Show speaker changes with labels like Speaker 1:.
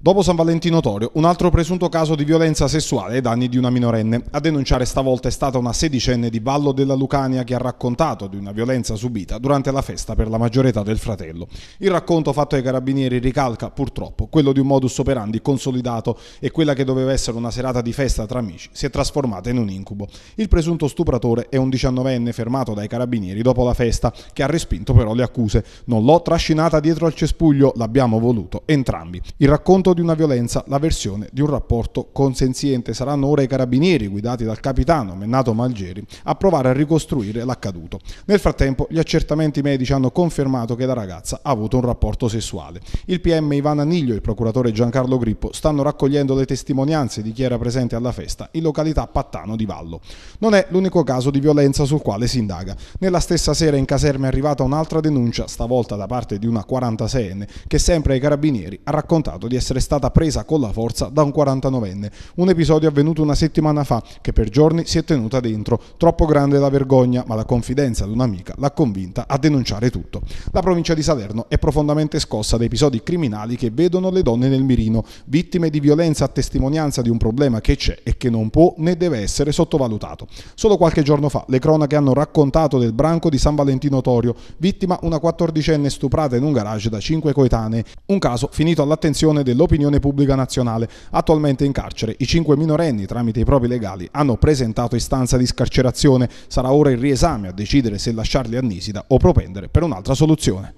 Speaker 1: Dopo San Valentino Torio, un altro presunto caso di violenza sessuale ai danni di una minorenne. A denunciare stavolta è stata una sedicenne di Vallo della Lucania che ha raccontato di una violenza subita durante la festa per la maggiore età del fratello. Il racconto fatto ai carabinieri ricalca, purtroppo, quello di un modus operandi consolidato e quella che doveva essere una serata di festa tra amici si è trasformata in un incubo. Il presunto stupratore è un diciannovenne fermato dai carabinieri dopo la festa che ha respinto però le accuse. Non l'ho trascinata dietro al cespuglio, l'abbiamo voluto entrambi. Il racconto racconto di una violenza, la versione di un rapporto consenziente. Saranno ora i carabinieri, guidati dal capitano Mennato Malgeri, a provare a ricostruire l'accaduto. Nel frattempo gli accertamenti medici hanno confermato che la ragazza ha avuto un rapporto sessuale. Il PM Ivana Niglio e il procuratore Giancarlo Grippo stanno raccogliendo le testimonianze di chi era presente alla festa in località Pattano di Vallo. Non è l'unico caso di violenza sul quale si indaga. Nella stessa sera in caserma è arrivata un'altra denuncia, stavolta da parte di una 46enne, che sempre ai carabinieri ha raccontato di essere essere stata presa con la forza da un 49enne. Un episodio avvenuto una settimana fa che per giorni si è tenuta dentro. Troppo grande la vergogna, ma la confidenza di un'amica l'ha convinta a denunciare tutto. La provincia di Salerno è profondamente scossa da episodi criminali che vedono le donne nel mirino, vittime di violenza a testimonianza di un problema che c'è e che non può né deve essere sottovalutato. Solo qualche giorno fa le cronache hanno raccontato del branco di San Valentino Torio, vittima una 14enne stuprata in un garage da 5 coetanee, un caso finito all'attenzione dell'opinione l'opinione pubblica nazionale. Attualmente in carcere, i cinque minorenni, tramite i propri legali, hanno presentato istanza di scarcerazione. Sarà ora il riesame a decidere se lasciarli a Nisida o propendere per un'altra soluzione.